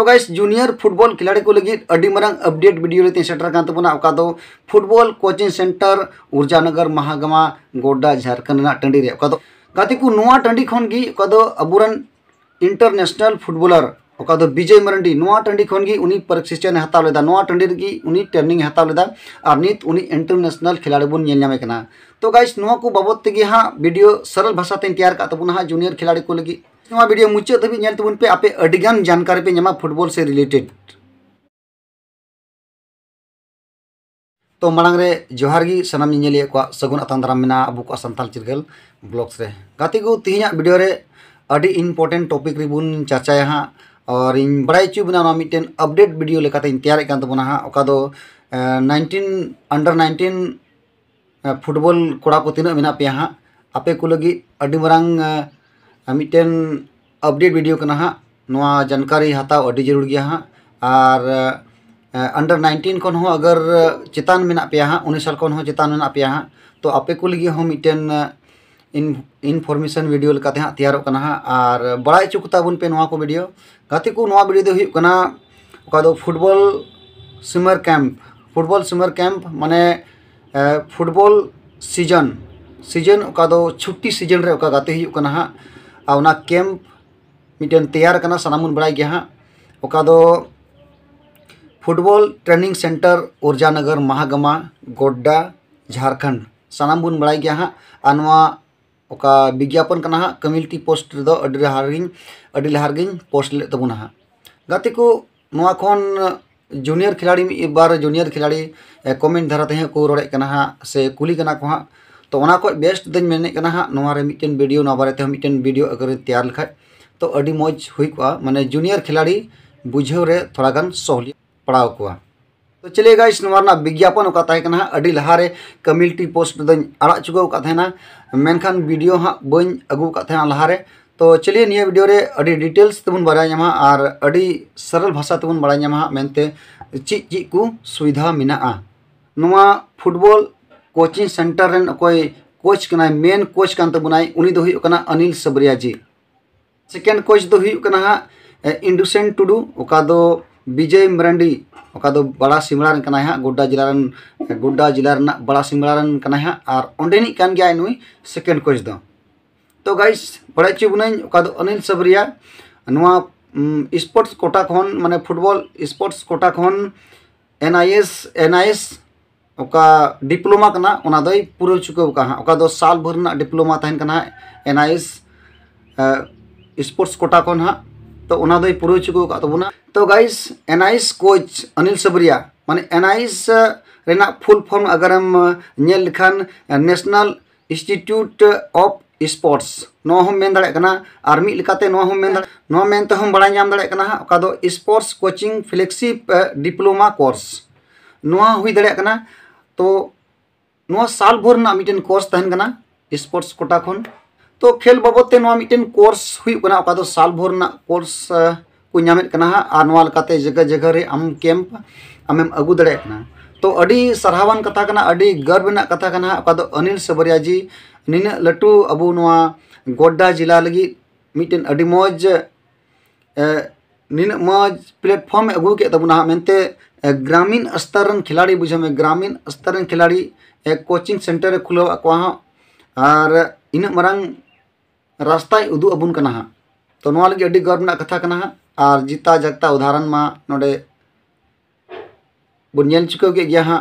तो guys junior football खिलाड़ी को लगी अड़ी मरंग अपडेट वीडियो रही सेटर का अवका फुटबॉल कोचिंग सेंटर ऊर्जा नगर महागमा गोड्डा झारखंड तो टंडी अका तो को नवा टंडी खन अब इंटरनेशनल फुटबॉलर अका विजय मरंडी नवा टंडी खन प्रशिक्षण हताव लेदा नवा टंडी रगी ट्रेनिंग हताव लेदा और नित उनी इंटरनेशनल खिलाड़ी बुन येलनामे कना तो गाइस बाबत तगी हा वीडियो सरल भाषा तेज तैयार कर तबुना जूनियर खिलाड़ी को लगी वीडियो मुचाद धाबी ᱫᱷᱟᱹᱵᱤᱡ ᱧᱮᱞ ᱛᱟᱵᱚᱱ ᱯᱮ ᱟᱯᱮ ᱟᱹᱰᱤᱜᱟᱱ ᱡᱟᱱᱠᱟᱨᱤ ᱯᱮ ᱧᱟᱢᱟ ᱯᱷᱩᱴᱵᱚᱞ ᱥᱮ ᱨᱤᱞᱮᱴᱮᱰ तो मांगे तो जोहार सामान निलिया सगुन अतान दाराम अब को चिरगल ब्लॉग्स रे गाते को तीन भिडियो अभी इम्पोर्टेंट टॉपिक रिबन चर्चाया हाँ और इन बड़ा चुबना मिट्टन अपडेट वीडियो लेते तैयार तबना हाँ का नाइनटीन अंडार नाइनटीन फुटबॉल कड़ा को तीन मे पे हाँ आपे को लगी मिट्टन अपडेट वीडियो ᱠᱟᱱᱟ ᱦᱟᱸᱜ ᱱᱚᱣᱟ ᱡᱟᱱᱠᱟᱨᱤ ᱦᱟᱛᱟᱣ ᱟᱹᱰᱤ ᱡᱟᱹᱨᱩᱲ ᱜᱮᱭᱟ ᱦᱟᱸᱜ अंडर नाइनटीन को हो अगर चितान में पे हाँ उन्नीस साल को चितान में पे हाँ तो आपे को लगे हम मिट्टन इन इनफॉर्मेशन वीडियो लेते हाँ तैयार हाँ और बड़ा चुकताबन पे को वीडियो गति को वीडियो दो football summer camp football summer camp माने फुटबॉल सीजन सीजन दो छुट्टी सीजन रे गति हाँ और कैम्प मिट्टन तैयार करना सामून बड़ा गया हाँ फुटबॉल ट्रेनिंग सेंटर ऊर्जा नगर महागमा गोड्डा झारखंड सामून बन बड़ा गया हाँ विज्ञापन करना हाँ कम्यूनिटी पोस्ट लहारगी पोस्ट ले तबना हाँ गति को जूनियर खिलाड़ी एक बार जूनियर खिलाड़ी कमेंट धारा तेह को रोड़े हाँ से कुली को हाँ तो बेस्ट दिन मेने हाँ मिट्टन भिडियो ना बारे मिट्टन भिडियो अगर तैयार लेखा तो अभी मज हुई माने जूनियर खिलाड़ी बुझे रे थोड़ा गन सहूलियत पड़ा को तो चलिए गाइस नवा विज्ञापन अभी लहारे कम्यूनिटी पोस्ट आड़ चुका मेखान वीडियो हाँ बी अगू लहारे तो चलिए निये वीडियो रे अभी डिटेल्स तब बाड़ा और अभी सरल भाषा तेबन बाड़ा ची ची को सुविधा मे football coaching centre coach coach main coach कोचना अनिल सबरिया जी सेकेंड कोच दो हुई इंडुसेन टुडू विजय मरंडी बड़ा सिमला रन गोड्डा जिला रन गोड्डा जिला रन बड़ा सिमला रन और अंडेन गया नुई सेकेंड कोच दो तो गाइस बड़ा चुबनाई अनिल सबरिया स्पोर्ट्स कोटा खन माने फुटबॉल स्पोर्ट्स कोटा खन N I S N I S diploma पूरा चुका साल भर diploma N I S sports quota को ᱦᱟᱸᱜ तो उना पुरो ᱯᱩᱨᱟᱹᱣ ᱪᱩᱠᱟᱹᱣ ᱟᱠᱟᱫ ᱛᱟᱵᱚᱱᱟ ᱛᱚ गाइस एनआईएस कोच अनिल सबरिया माने एनआईएस रेना फुल फॉर्म अगर हम uh, नेल लिखान national institute of sports main army main तो हम बड़ा नाम दड़े स्पोर्ट्स कोचिंग फ्लेक्सिप डिप्लोमा कोर्स नो तो, uh, तो साल भर ना कोर्स तहन स्पोर्ट्स कोटा खन तो खेल बाबद कोर्स होना तो साल भर कोर्स को नामे जगह जगह रे आम कैम्प आमेम अगू दाड़ा तो अभी सारावान कथा कना गर्व कथा कना तो अनिल जी निना लटू अब गोड्डा जिला लगी मिटन मज़ नीना मज़ मौज प्लेटफॉर्म अगू के तबना ग्रामीण स्तर खिलाड़ी बुझे में ग्रामीण स्तर खिलाड़ी कोचिंग सेंटर खुलवा और इन मरंग रास्त उदूबन तो हाँ तो नागरिक गर्व कथा कर और जिता जगता उदाहरण मा नोड़े बन चुके हाँ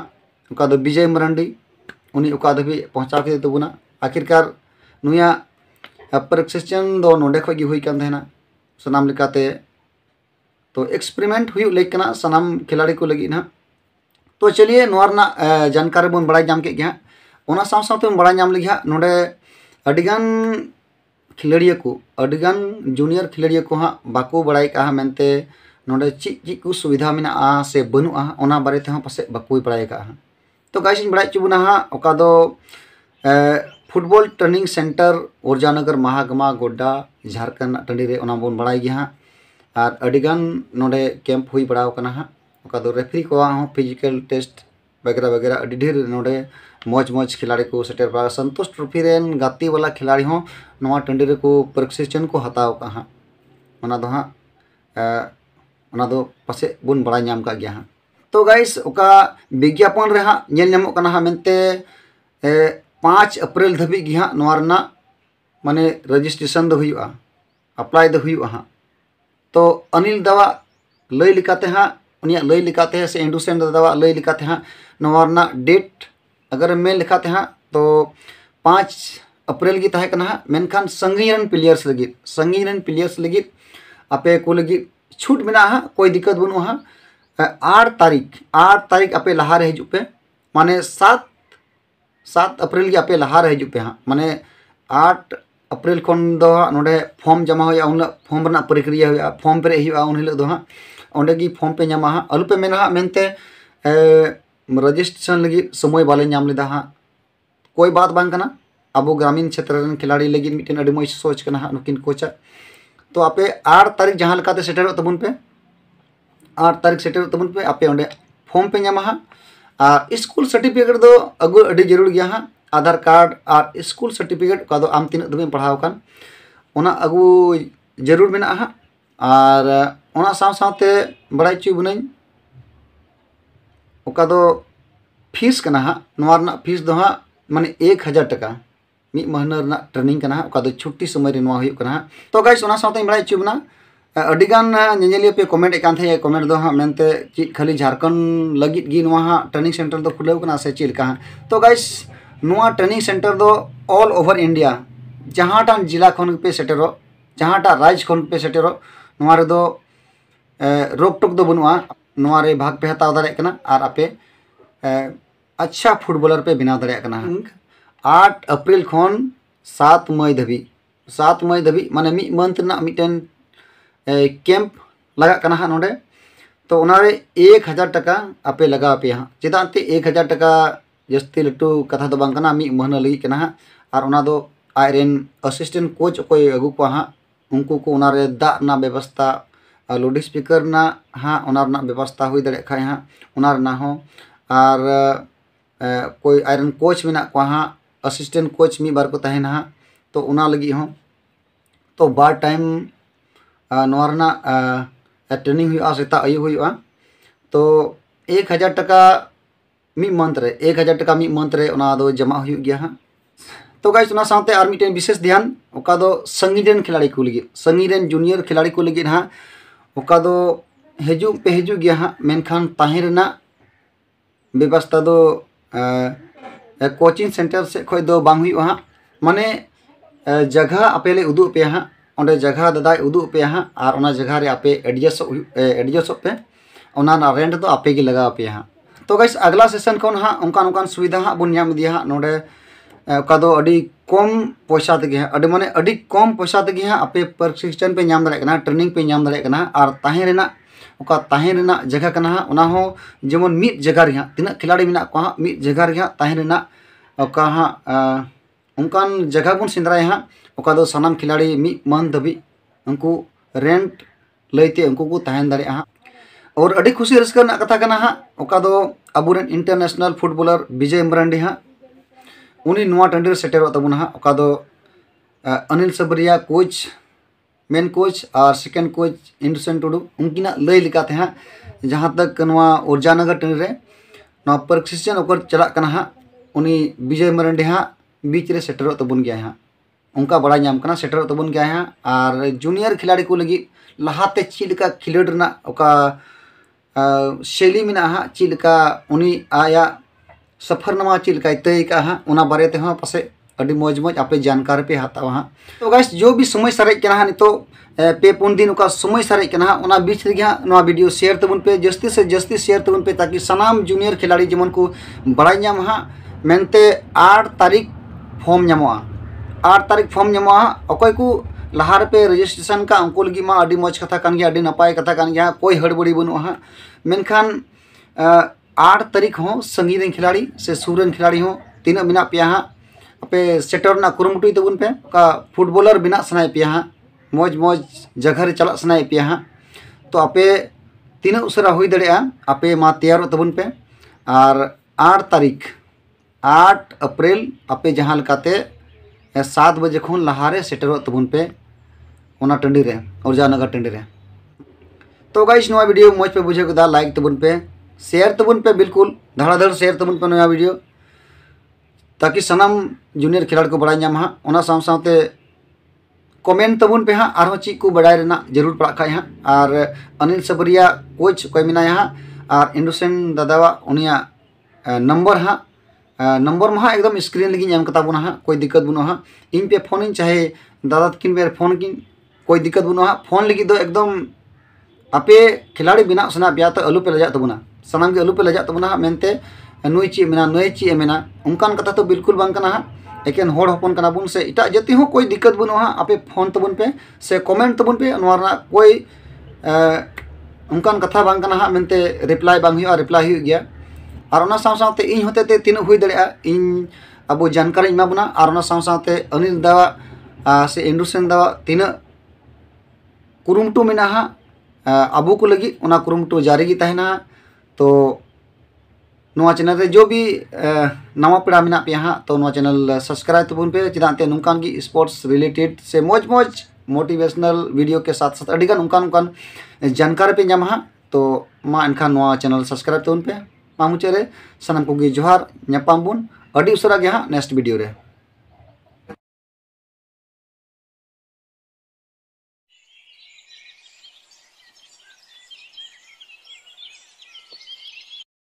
उनका विजय मरांडी उन्हीं उका दो के तबना आखिरकार नुया परेक्सेशन दो सनाम लिकाते तो एक्सपेरिमेंट हुई लेकना सनाम खिलाड़ी को लगी ना तो चलिए नोरना जानकारी बन बड़ा जाम के बड़ा जाम लगी हाँ नोड़े ᱠᱷᱮᱞᱳᱰᱤᱭᱟᱹ को ᱟᱹᱰᱤᱜᱟᱱ जूनियर ᱠᱷᱮᱞᱳᱰᱤᱭᱟᱹ को हाँ ᱵᱟᱠᱚ बड़ा ᱠᱟᱜᱼᱟ ᱢᱮᱱᱛᱮ नोडे चीज चीज को सुविधा में से बनूगा बारे तेह तो हाँ पासे बाको बड़ा हाँ। तो गाइस बड़ा चुबना हाँ फुटबॉल ट्रेनिंग सेंटर ओरजानगर महागमा गोड्डा झारखंड टंडी बन बड़ा हाँ और कैम्प हो बड़ा हाँ रेफरी को हाँ, फिजिकल टेस्ट वगैरह वगैरह अभी ढेर नोड़े मौज मौज खिलाड़ी को सेटेर पा संतोष ट्रॉफी रेन गाती वाला खिलाड़ी हों नवा टंडी को प्रशिक्षण को हताव का हां ओना दो तो हां दो तो पासे बुन बड़ा नाम का गया हाँ तो गाइस ओका विज्ञापन रहा हां नेल नेमो कना हां मेनते 5 अप्रैल धबी गी हां नवा रना माने रजिस्ट्रेशन दो हुआ हाँ, अप्लाई दो हुआ हां तो अनिल दवा लई लिकाते हाँ ᱩᱱᱤᱭᱟᱜ ᱞᱟᱹᱭ ᱞᱮᱠᱟᱛᱮ ᱥᱮ ᱮᱱᱰᱩᱥᱮᱱ ᱫᱟᱫᱟᱣᱟᱜ ᱞᱟᱹᱭ ᱞᱮᱠᱟᱛᱮ ᱦᱟᱸᱜ ᱱᱚᱣᱟ ᱨᱮᱱᱟᱜ ᱰᱮᱴ अगर मैं लिखाते हाँ तो पाँच अप्रैल की तहकना हाँ मेखान संगीरन प्लेयर्स लगे संगीरन प्लेयर्स लगे आपे को छूट में कोई दिक्कत बनू हाँ आठ तारीख आठ तारीख आपे लहारे हजूपे माने सात सात अप्रैल की आपे लहारे हजूपे हाँ माने आठ अप्रैल खन दो नोडे फॉर्म जमा हो फॉर्म प्रक्रिया फॉर्म पे उन हिल दो हाँ ᱚᱸᱰᱮ ᱜᱮ ᱯᱷᱚᱨᱢ ᱯᱮ ᱧᱟᱢᱟ ᱦᱟᱸᱜ ᱟᱞᱚᱯᱮ ᱢᱮᱱᱟ ᱦᱟᱸᱜ ᱢᱮᱱᱛᱮ रजिस्ट्रेशन लगी समय बाले नाम लेदा हाँ कोई बात बांग करना अब ग्रामीण क्षेत्र खिलाड़ी लगी मिट्टन मज सोच करना हाँ नुकिन कोचा तो आपे आठ तारीख जहाँ लेकर सेटेर तब पे आठ तारीख सेटेर तब पे आपे ओंडे फॉर्म पे नामा हाँ और स्कूल सर्टिफिकेट दो अगू अड़ी जरूर गया हाँ आधार कार्ड और स्कूल सर्टिफिकेट का आम तीन दबे पढ़ाव कान जरूर मेना हाँ और बड़ा चुबना वो फीस हाँ फीस तो हाँ माने एक हजार टका मी महीना ट्रेनिंग छुट्टी समय हाँ तो गाइसते बड़ा चुबना अभीगानलिया पे कमेंट थे कमेंट दो हाँ मनते चे खाली झारखंड लगे गी ट्रेनिंग सेंटर तो खुलेव से चल हाँ तो गाइस ट्रेनिंग सेंटर दो ऑल ओवर इंडिया जहाँटा जिला खन पे सेटेर जहाँटा राज्य खन पे सेटेर नारे रोक टोक दो बनुआ नवा भाग पे हताव दाड़े और आपे अच्छा फुटबलर पे बना दाड़े आठ अप्रैल खन सात मई धाबी सात मई धाबी माने मी मंथ मिटन कैंप eh, लगा हाँ नोडे तो उनारे एक हज़ार टका आपे लगा पे हाँ चेदाते एक हज़ार टका जस्ती लटू कथा तो बांगना मी महीना लगी कना हाँ और उना दो आयरन असिस्टेंट कोच कोई अगू को हाँ उनको को उनारे दा ना व्यवस्था लुडी स्पीकर हाँ व्यवस्था हुई दाखान हाँ और कोई आयरन कोच मे हाँ असिसटेंट कोच मे बार को तहन हाँ तो लगी हो, तो बार टाइम ट्रेनिंग सेता आयु हुई तो एक हज़ार टका मी मंथ रे एक हज़ार टका मी मंथ रे जमा हुई गया हाँ तो गाइसते विशेष ध्यान ओका संगीन खिलाड़ी को लगे संगीन जूनियर खिलाड़ी को लगे हजू पे हजू गया हाँ मन व्यवस्था दो कोचिंग सेंटर से खो दो बांग हुई हाँ माने जगह आपेले उदू पे हाँ अंत जगह दादा उदू पे हाँ और जगह रे आपे एडजस्ट एडजस्ट पे रेंट तो आपे गी लगा पे हाँ तो गैस अगला सेशन को हाँ उनका उनका सुविधा हाँ बोन नोड़े का कम पैसा तेने कम पैसा तेगे आपे प्रशिक्षण पे नाम दाकना ट्रेनिंग पे नाम दाकना और जगह कहना जेमन मीद जगह रहा तना खिलाड़ी मे मीद जगह रहाकान हाँ, जगह बन सेंद्राए हाँ सामान खिलाड़ी मीद मान धाबी उनको रेंट लैते उनको कोहन दा हाँ। और अभी खुशी रहा कथा हाँ अब इंटरनेशनल फुटबॉलर विजय मरांडी हाँ ᱩᱱᱤ ᱱᱚᱣᱟ ᱴᱟᱺᱰᱤ Anil Sabaria coach main coach और सेकेंड कोच इंडुसन टुडू उनकी लय लेते हाँ जहाँ तक ऊर्जानगर टन परक्सिशन ओकर चलना हाँ उनी विजय मरंडे हाँ बीच रे सेटर तबन तो गया हाँ उनका बड़ा नाम सेटर तबन तो गया हाँ और जूनियर खिलाड़ी को लगी लहाते चलका खिलोड़ शैली में हाँ चलका उनी आया ᱥᱟᱯᱷᱟᱨᱱᱟᱢᱟ ᱪᱮᱫ ᱞᱮᱠᱟᱭ ᱛᱟᱹᱭ ᱠᱟᱜᱼᱟ ᱦᱟᱸᱜ ᱚᱱᱟ ᱵᱟᱨᱮ ᱛᱮᱦᱚᱸ ᱯᱟᱥᱮᱡ ᱟᱹᱰᱤ ᱢᱚᱡᱽ ᱢᱚᱡᱽ ᱟᱯᱮ ᱡᱟᱱᱠᱟᱨ ᱯᱮ ᱦᱟᱛᱟᱣᱟ ᱦᱟᱸᱜ ᱛᱚ ᱜᱟᱭᱤᱥ ᱡᱚ ᱵᱤ ᱥᱚᱢᱚᱭ ᱥᱟᱨᱮᱡ ᱠᱟᱱᱟ पे पुन दिन का समय सारे के हाँ बीच लगे हाँ भिडियो शेयर तबन पे जस्ती से जस्ती शेयर तबन पे ताकि सामान जूनियर खिलाड़ी जेमन को बड़ा नाम हाँ मनते आठ तारीख फॉर्म नाम आठ तारीख फॉर्म नाम अकय को लहार पे रेजिस्ट्रेशन का उनको मज कथा कान नपाय कथा कान कोई हड़बड़ी बनू हाँ मेखान आठ तारीख हो संगीत खिलाड़ी से सूरन खिलाड़ी हो तीन मेना पे हाँ अपे सेटर कुरुमुटू तबन पे का फुटबॉलर बिना सना पे हाँ मौज मौज जगह चला सना पे हाँ तो अपे तीन उसरा हो अपे मा तैयार तबन पे और आठ तारीख आठ अप्रैल अपे जहाँ सात बजे खन लहारे सेटर तबन पे टंडी रे और जानगर टंडी रे तो गाइस वीडियो मौज पे बुझे लाइक तबन पे शेयर तो बुन पे बिल्कुल धड़ाधड़ शेयर तो बुन पे नया वीडियो ताकि सनम जूनियर खिलाड़ी को बड़ा हाँ साथ साथ कमेंट तबन तो पे हाँ और चीज को बड़ा जरूर पड़ा खा हाँ और अनिल सबरिया कोच कोई मेना हाँ और इंडोसेन दादा उनिया नंबर हाँ नंबर में हाँ एकदम स्क्रीन लगी एम बना हाँ कोई दिक्कत बनू हाँ इन पे फोन चाहे दादा तक तो पे फोन किन कोई दिक्कत बनू हाँ फोन लगी तो एकदम आपे खिलाड़ी बना सना तो पे तो आलू पे लजा तबना सामान के आलूपे लजा तबना मनते नु चेना नए चेना उनकान कथा तो बिल्कुल बना एकेन हपन का बन से इट जाति कोई दिक्कत बनू आपे फोन तबन पे से कमेंट तबन पे ना कोई उनकान कथा हाँ मनते रिप्लाई बांग रिप्लाई हो गया और साथ इन हते तीन हो दिन अब जानकारी इमाबना और साथ अनिल दावा से इंडोसन दावा तीन कुरुमटू मेना अब कुमटू जारी तहना तो नवा चैनल रे जो भी नवा पेड़ा मेना पे हाँ तो नवा चैनल सब्सक्राइब तबन पे चेदाते नौकान स्पोर्ट्स रिलेटेड से मौज मौज मोटिवेशनल वीडियो के साथ साथ अभी उनकान उनकान जानकारी पे नाम हाँ तो मा एनखान चैनल सब्सक्राइब तबन पे मा मुचारे सामान को जोहार नपाम बन अड़ी उसरा हाँ नेक्स्ट वीडियो रे